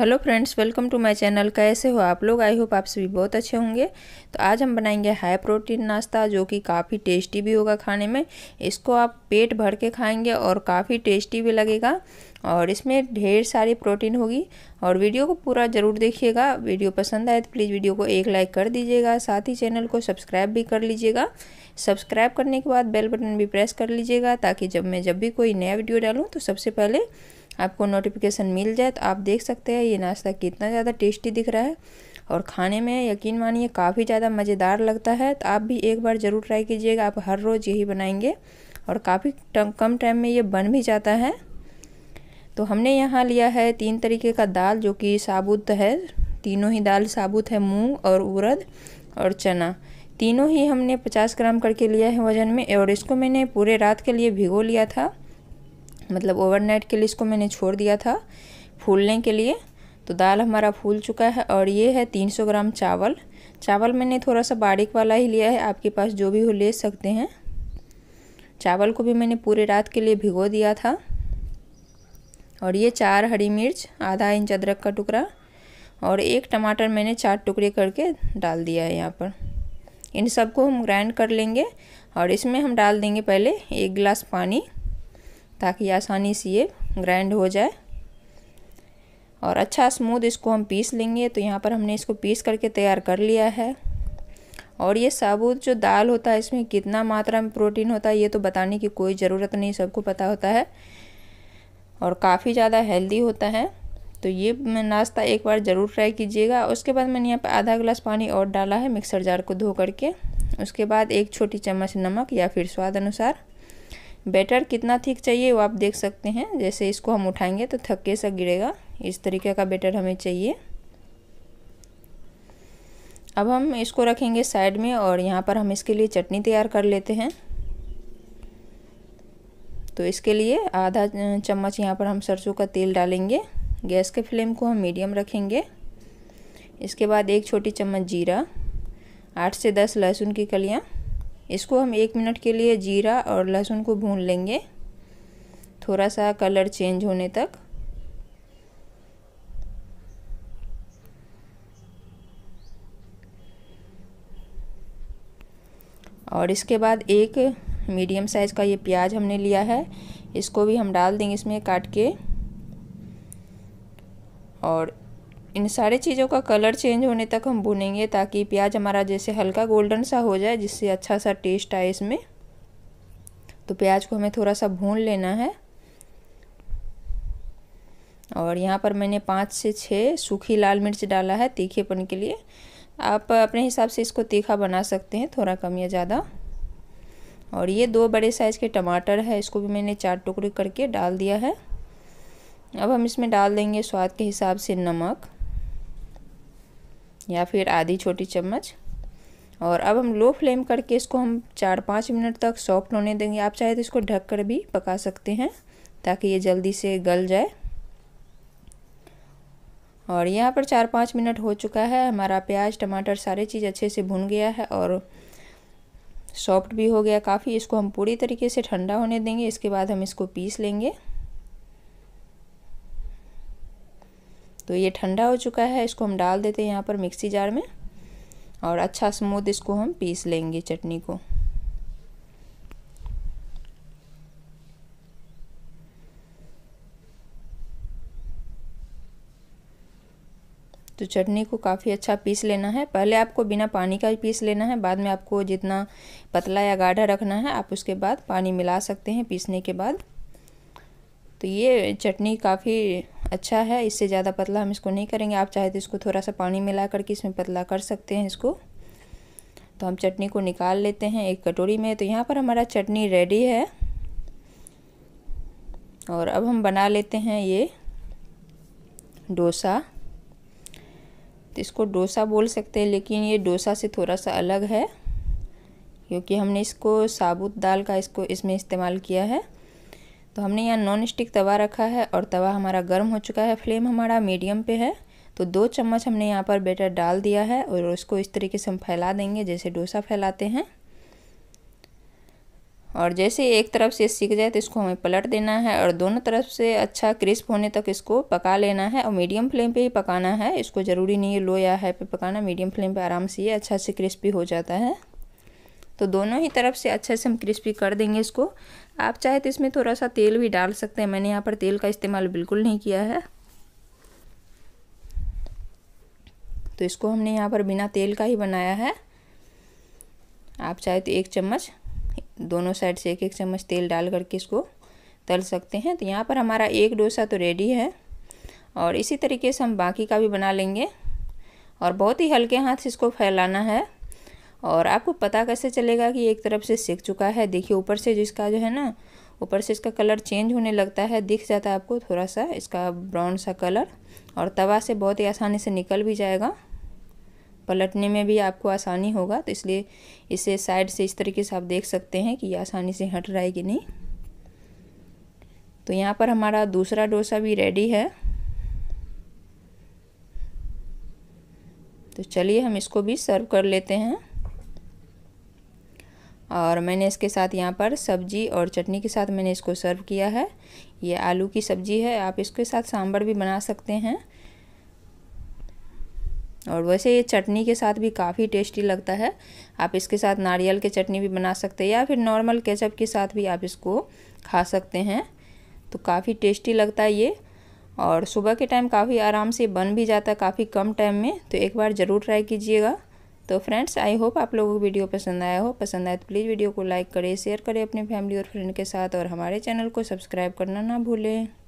hello friends welcome to my channel कैसे हो आप लोग आई होप आप सभी बहुत अच्छे होंगे तो आज हम बनाएंगे हाई प्रोटीन नाश्ता जो कि काफ़ी टेस्टी भी होगा खाने में इसको आप पेट भर के खाएंगे और काफ़ी टेस्टी भी लगेगा और इसमें ढेर सारी प्रोटीन होगी और वीडियो को पूरा ज़रूर देखिएगा वीडियो पसंद आए तो प्लीज़ वीडियो को एक लाइक कर दीजिएगा साथ ही चैनल को सब्सक्राइब भी कर लीजिएगा सब्सक्राइब करने के बाद बेल बटन भी प्रेस कर लीजिएगा ताकि जब मैं जब भी कोई नया वीडियो डालूँ तो सबसे पहले आपको नोटिफिकेशन मिल जाए तो आप देख सकते हैं ये नाश्ता कितना ज़्यादा टेस्टी दिख रहा है और खाने में यकीन मानिए काफ़ी ज़्यादा मज़ेदार लगता है तो आप भी एक बार ज़रूर ट्राई कीजिएगा आप हर रोज़ यही बनाएंगे और काफ़ी कम टाइम में ये बन भी जाता है तो हमने यहाँ लिया है तीन तरीके का दाल जो कि साबुत है तीनों ही दाल साबुत है मूंग और उड़द और चना तीनों ही हमने 50 ग्राम करके लिया है वज़न में और इसको मैंने पूरे रात के लिए भिगो लिया था मतलब ओवरनाइट के लिए इसको मैंने छोड़ दिया था फूलने के लिए तो दाल हमारा फूल चुका है और ये है 300 ग्राम चावल चावल मैंने थोड़ा सा बारीक वाला ही लिया है आपके पास जो भी हो ले सकते हैं चावल को भी मैंने पूरे रात के लिए भिगो दिया था और ये चार हरी मिर्च आधा इंच अदरक का टुकड़ा और एक टमाटर मैंने चार टुकड़े करके डाल दिया है यहाँ पर इन सबको हम ग्राइंड कर लेंगे और इसमें हम डाल देंगे पहले एक गिलास पानी ताकि आसानी से ये ग्राइंड हो जाए और अच्छा स्मूथ इसको हम पीस लेंगे तो यहाँ पर हमने इसको पीस करके तैयार कर लिया है और ये साबुत जो दाल होता है इसमें कितना मात्रा में प्रोटीन होता है ये तो बताने की कोई ज़रूरत नहीं सबको पता होता है और काफ़ी ज़्यादा हेल्दी होता है तो ये नाश्ता एक बार ज़रूर ट्राई कीजिएगा उसके बाद मैंने यहाँ पर आधा गिलास पानी और डाला है मिक्सर जार को धो करके उसके बाद एक छोटी चम्मच नमक या फिर स्वाद अनुसार बैटर कितना थिक चाहिए वो आप देख सकते हैं जैसे इसको हम उठाएंगे तो थक्के सा गिरेगा इस तरीके का बैटर हमें चाहिए अब हम इसको रखेंगे साइड में और यहाँ पर हम इसके लिए चटनी तैयार कर लेते हैं तो इसके लिए आधा चम्मच यहाँ पर हम सरसों का तेल डालेंगे गैस के फ्लेम को हम मीडियम रखेंगे इसके बाद एक छोटी चम्मच जीरा आठ से दस लहसुन की कलियाँ इसको हम एक मिनट के लिए जीरा और लहसुन को भून लेंगे थोड़ा सा कलर चेंज होने तक और इसके बाद एक मीडियम साइज़ का ये प्याज हमने लिया है इसको भी हम डाल देंगे इसमें काट के और इन सारे चीज़ों का कलर चेंज होने तक हम भुनेंगे ताकि प्याज हमारा जैसे हल्का गोल्डन सा हो जाए जिससे अच्छा सा टेस्ट आए इसमें तो प्याज को हमें थोड़ा सा भून लेना है और यहाँ पर मैंने पाँच से छः सूखी लाल मिर्च डाला है तीखेपन के लिए आप अपने हिसाब से इसको तीखा बना सकते हैं थोड़ा कम या ज़्यादा और ये दो बड़े साइज़ के टमाटर है इसको भी मैंने चार टुकड़े करके डाल दिया है अब हम इसमें डाल देंगे स्वाद के हिसाब से नमक या फिर आधी छोटी चम्मच और अब हम लो फ्लेम करके इसको हम चार पाँच मिनट तक सॉफ्ट होने देंगे आप चाहे तो इसको ढक कर भी पका सकते हैं ताकि ये जल्दी से गल जाए और यहाँ पर चार पाँच मिनट हो चुका है हमारा प्याज टमाटर सारे चीज़ अच्छे से भुन गया है और सॉफ्ट भी हो गया काफ़ी इसको हम पूरी तरीके से ठंडा होने देंगे इसके बाद हम इसको पीस लेंगे तो ये ठंडा हो चुका है इसको हम डाल देते हैं यहाँ पर मिक्सी जार में और अच्छा स्मूथ इसको हम पीस लेंगे चटनी को तो चटनी को काफ़ी अच्छा पीस लेना है पहले आपको बिना पानी का ही पीस लेना है बाद में आपको जितना पतला या गाढ़ा रखना है आप उसके बाद पानी मिला सकते हैं पीसने के बाद तो ये चटनी काफ़ी अच्छा है इससे ज़्यादा पतला हम इसको नहीं करेंगे आप चाहे तो इसको थोड़ा सा पानी मिला करके इसमें पतला कर सकते हैं इसको तो हम चटनी को निकाल लेते हैं एक कटोरी में तो यहाँ पर हमारा चटनी रेडी है और अब हम बना लेते हैं ये डोसा तो इसको डोसा बोल सकते हैं लेकिन ये डोसा से थोड़ा सा अलग है क्योंकि हमने इसको साबुत दाल का इसको इसमें इस्तेमाल किया है तो हमने यहाँ नॉन स्टिक तवा रखा है और तवा हमारा गर्म हो चुका है फ्लेम हमारा मीडियम पे है तो दो चम्मच हमने यहाँ पर बेटर डाल दिया है और उसको इस तरीके से हम फैला देंगे जैसे डोसा फैलाते हैं और जैसे एक तरफ से सीख जाए तो इसको हमें पलट देना है और दोनों तरफ से अच्छा क्रिस्प होने तक इसको पका लेना है और मीडियम फ्लेम पे ही पकाना है इसको ज़रूरी नहीं है लो या हाई पे पकाना मीडियम फ्लेम पे आराम से ये अच्छा से क्रिस्पी हो जाता है तो दोनों ही तरफ से अच्छे से हम क्रिस्पी कर देंगे इसको आप चाहे तो इसमें थोड़ा सा तेल भी डाल सकते हैं मैंने यहाँ पर तेल का इस्तेमाल बिल्कुल नहीं किया है तो इसको हमने यहाँ पर बिना तेल का ही बनाया है आप चाहे तो एक चम्मच दोनों साइड से एक एक चम्मच तेल डाल करके इसको तल सकते हैं तो यहाँ पर हमारा एक डोसा तो रेडी है और इसी तरीके से हम बाकी का भी बना लेंगे और बहुत ही हल्के हाथ से इसको फैलाना है और आपको पता कैसे चलेगा कि एक तरफ से सीख चुका है देखिए ऊपर से जिसका जो है ना ऊपर से इसका कलर चेंज होने लगता है दिख जाता है आपको थोड़ा सा इसका ब्राउन सा कलर और तवा से बहुत ही आसानी से निकल भी जाएगा पलटने में भी आपको आसानी होगा तो इसलिए इसे साइड से इस तरीके से आप देख सकते हैं कि ये आसानी से हट रहा है कि नहीं तो यहाँ पर हमारा दूसरा डोसा भी रेडी है तो चलिए हम इसको भी सर्व कर लेते हैं और मैंने इसके साथ यहाँ पर सब्जी और चटनी के साथ मैंने इसको सर्व किया है ये आलू की सब्जी है आप इसके साथ सांभर भी बना सकते हैं और वैसे ये चटनी के साथ भी काफ़ी टेस्टी लगता है आप इसके साथ नारियल के चटनी भी बना सकते हैं या फिर नॉर्मल केचप के साथ भी आप इसको खा सकते हैं तो काफ़ी टेस्टी लगता है ये और सुबह के टाइम काफ़ी आराम से बन भी जाता है काफ़ी कम टाइम में तो एक बार ज़रूर ट्राई कीजिएगा तो फ्रेंड्स आई होप आप लोगों को वीडियो पसंद आया हो पसंद आए तो प्लीज़ वीडियो को लाइक करें शेयर करें अपने फैमिली और फ्रेंड के साथ और हमारे चैनल को सब्सक्राइब करना ना भूलें